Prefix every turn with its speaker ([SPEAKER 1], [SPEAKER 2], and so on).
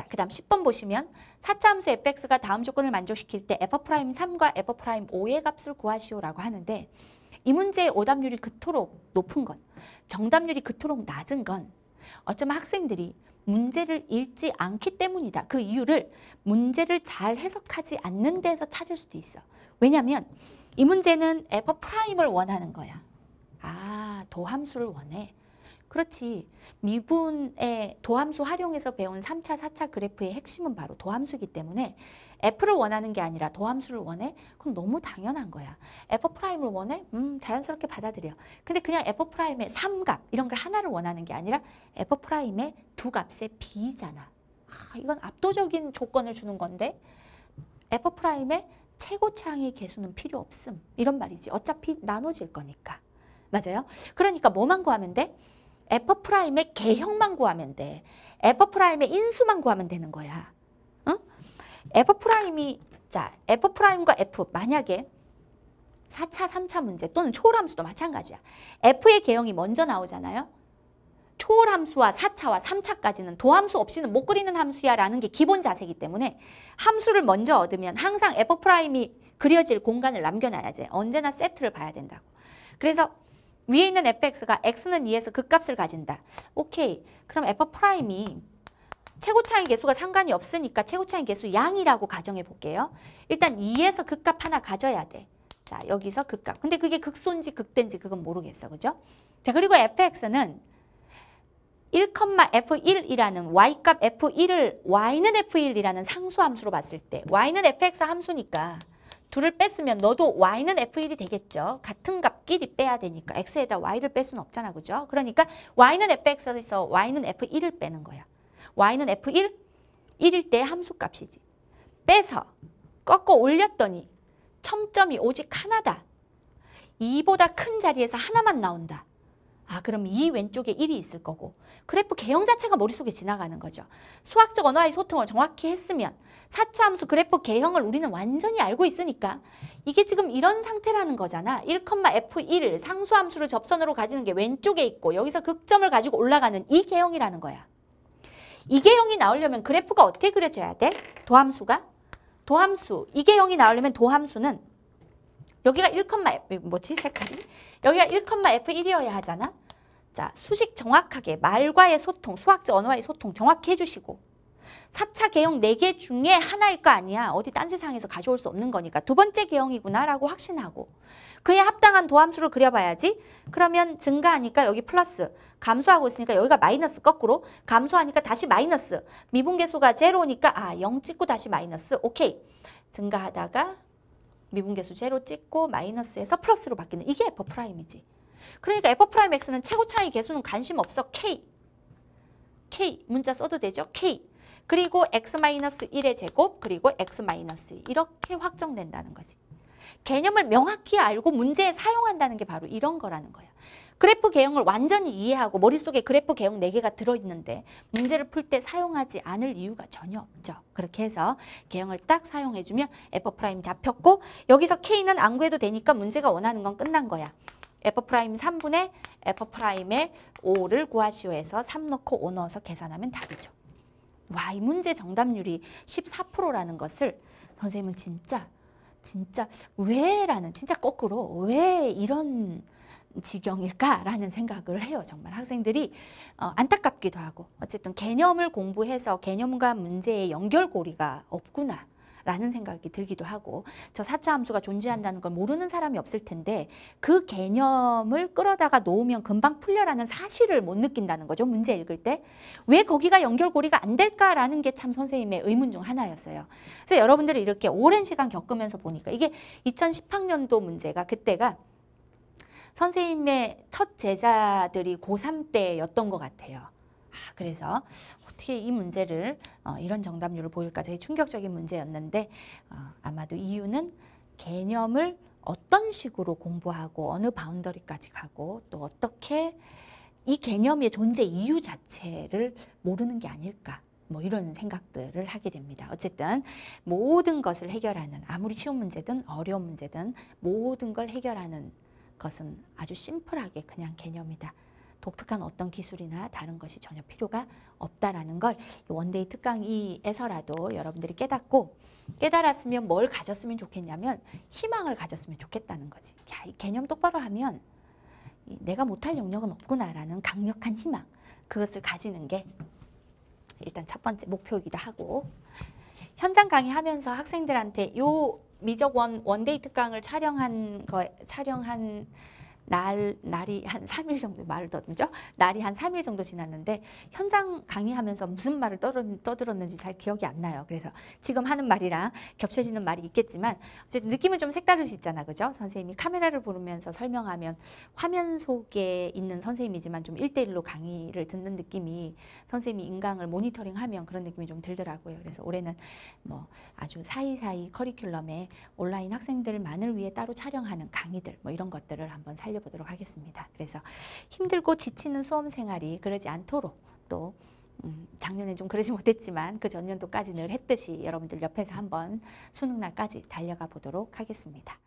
[SPEAKER 1] 자, 그 다음 10번 보시면 사차함수 fx가 다음 조건을 만족시킬 때 f'3과 프라 f'5의 값을 구하시오라고 하는데 이 문제의 오답률이 그토록 높은 건 정답률이 그토록 낮은 건 어쩌면 학생들이 문제를 읽지 않기 때문이다. 그 이유를 문제를 잘 해석하지 않는 데서 찾을 수도 있어. 왜냐하면 이 문제는 f 프라임을 원하는 거야. 아, 도함수를 원해. 그렇지. 미분의 도함수 활용해서 배운 3차, 4차 그래프의 핵심은 바로 도함수이기 때문에 F를 원하는 게 아니라 도함수를 원해? 그럼 너무 당연한 거야. F'을 원해? 음, 자연스럽게 받아들여. 근데 그냥 F'의 3값 이런 걸 하나를 원하는 게 아니라 F'의 두 값의 B잖아. 아, 이건 압도적인 조건을 주는 건데 F'의 최고차항의 개수는 필요 없음. 이런 말이지. 어차피 나눠질 거니까. 맞아요? 그러니까 뭐만 구하면 돼? F 프라임의 개형만 구하면 돼. F 의 인수만 구하면 되는 거야. 응? F 이자 F 과 F 만약에 4차, 3차 문제 또는 초월함수도 마찬가지야. F의 개형이 먼저 나오잖아요. 초월함수와 4차와 3차까지는 도함수 없이는 못 그리는 함수야 라는 게 기본 자세이기 때문에 함수를 먼저 얻으면 항상 F'이 그려질 공간을 남겨놔야 돼. 언제나 세트를 봐야 된다고. 그래서 위에 있는 fx가 x는 2에서 극값을 그 가진다. 오케이. 그럼 f 프라임이 최고차인 개수가 상관이 없으니까 최고차인 개수 양이라고 가정해 볼게요. 일단 2에서 극값 그 하나 가져야 돼. 자, 여기서 극값. 그 근데 그게 극소인지 극대인지 그건 모르겠어. 그죠? 자, 그리고 fx는 1,f1이라는 y값 f1을 y는 f1이라는 상수함수로 봤을 때 y는 fx 함수니까 둘을 뺐으면 너도 y는 f1이 되겠죠. 같은 값끼리 빼야 되니까 x에다 y를 뺄 수는 없잖아. 그죠? 그러니까 y는 fx에서 y는 f1을 빼는 거야. y는 f1, 1일 때 함수값이지. 빼서 꺾어 올렸더니 첨점이 오직 하나다. 2보다 큰 자리에서 하나만 나온다. 아 그럼 이 왼쪽에 1이 있을 거고 그래프 개형 자체가 머릿속에 지나가는 거죠. 수학적 언어와의 소통을 정확히 했으면 사차 함수 그래프 개형을 우리는 완전히 알고 있으니까 이게 지금 이런 상태라는 거잖아. 1,f1 을 상수 함수를 접선으로 가지는 게 왼쪽에 있고 여기서 극점을 가지고 올라가는 이 개형이라는 거야. 이개형이 나오려면 그래프가 어떻게 그려져야 돼? 도함수가? 도함수. 이개형이 나오려면 도함수는 여기가 1, F, 뭐지? 색깔이? 여기가 1, F1이어야 하잖아? 자, 수식 정확하게 말과의 소통, 수학적 언어와의 소통 정확히 해주시고 4차 개형 4개 중에 하나일 거 아니야. 어디 딴 세상에서 가져올 수 없는 거니까. 두 번째 개형이구나라고 확신하고 그에 합당한 도함수를 그려봐야지. 그러면 증가하니까 여기 플러스, 감소하고 있으니까 여기가 마이너스 거꾸로, 감소하니까 다시 마이너스, 미분계수가 제로니까 아, 영 찍고 다시 마이너스, 오케이. 증가하다가 미분계수 제로 찍고 마이너스에서 플러스로 바뀌는 이게 버프라임이지. 그러니까 f 프라임 x는 최고 차이 개수는 관심 없어 k k 문자 써도 되죠 k 그리고 x-1의 제곱 그리고 x 마 이렇게 너스이 확정된다는 거지. 개념을 명확히 알고 문제에 사용한다는 게 바로 이런 거라는 거야 그래프 개형을 완전히 이해하고 머릿속에 그래프 개형 네개가 들어있는데 문제를 풀 때 사용하지 않을 이유가 전혀 없죠. 그렇게 해서 개형을 딱 사용해주면 F'프라임 잡혔고 여기서 K는 안 구해도 되니까 문제가 원하는 건 끝난 거야. f 프라임 3분의 f 프라임의 5를 구하시오 해서 3 넣고 5 넣어서 계산하면 답이죠. 와, 이 문제 정답률이 14%라는 것을 선생님은 진짜 진짜 왜라는 진짜 거꾸로 왜 이런 지경일까라는 생각을 해요. 정말 학생들이 어, 안타깝기도 하고 어쨌든 개념을 공부해서 개념과 문제의 연결고리가 없구나. 라는 생각이 들기도 하고 저 4차 함수가 존재한다는 걸 모르는 사람이 없을 텐데 그 개념을 끌어다가 놓으면 금방 풀려라는 사실을 못 느낀다는 거죠. 문제 읽을 때. 왜 거기가 연결고리가 안 될까라는 게 참 선생님의 의문 중 하나였어요. 그래서 여러분들이 이렇게 오랜 시간 겪으면서 보니까 이게 2010학년도 문제가 그때가 선생님의 첫 제자들이 고3 때였던 것 같아요. 아, 그래서 어떻게 이 문제를 어, 이런 정답률을 보일까 되게 충격적인 문제였는데 어, 아마도 이유는 개념을 어떤 식으로 공부하고 어느 바운더리까지 가고 또 어떻게 이 개념의 존재 이유 자체를 모르는 게 아닐까 뭐 이런 생각들을 하게 됩니다. 어쨌든 모든 것을 해결하는 아무리 쉬운 문제든 어려운 문제든 모든 걸 해결하는 것은 아주 심플하게 그냥 개념이다. 독특한 어떤 기술이나 다른 것이 전혀 필요가 없다라는 걸 원데이 특강 2에서라도 여러분들이 깨닫고 깨달았으면 뭘 가졌으면 좋겠냐면 희망을 가졌으면 좋겠다는 거지. 개념 똑바로 하면 내가 못할 영역은 없구나라는 강력한 희망 그것을 가지는 게 일단 첫 번째 목표이기도 하고 현장 강의하면서 학생들한테 요 미적원 원데이 특강을 촬영한 거 촬영한 날, 날이 한 3일 정도 말을 떠들죠. 날이 한 3일 정도 지났는데 현장 강의하면서 무슨 말을 떠들었는지 잘 기억이 안 나요. 그래서 지금 하는 말이랑 겹쳐지는 말이 있겠지만 어쨌든 느낌은 좀 색다를 수 있잖아. 그죠? 선생님이 카메라를 보면서 설명하면 화면 속에 있는 선생님이지만 좀일대일로 강의를 듣는 느낌이 선생님이 인강을 모니터링하면 그런 느낌이 좀 들더라고요. 그래서 올해는 뭐 아주 사이사이 커리큘럼에 온라인 학생들만을 위해 따로 촬영하는 강의들 뭐 이런 것들을 한번 살 살려보도록 하겠습니다. 그래서 힘들고 지치는 수험 생활이 그러지 않도록 또 음, 작년엔 좀 그러지 못했지만 그 전년도까지 늘 했듯이 여러분들 옆에서 한번 수능날까지 달려가 보도록 하겠습니다.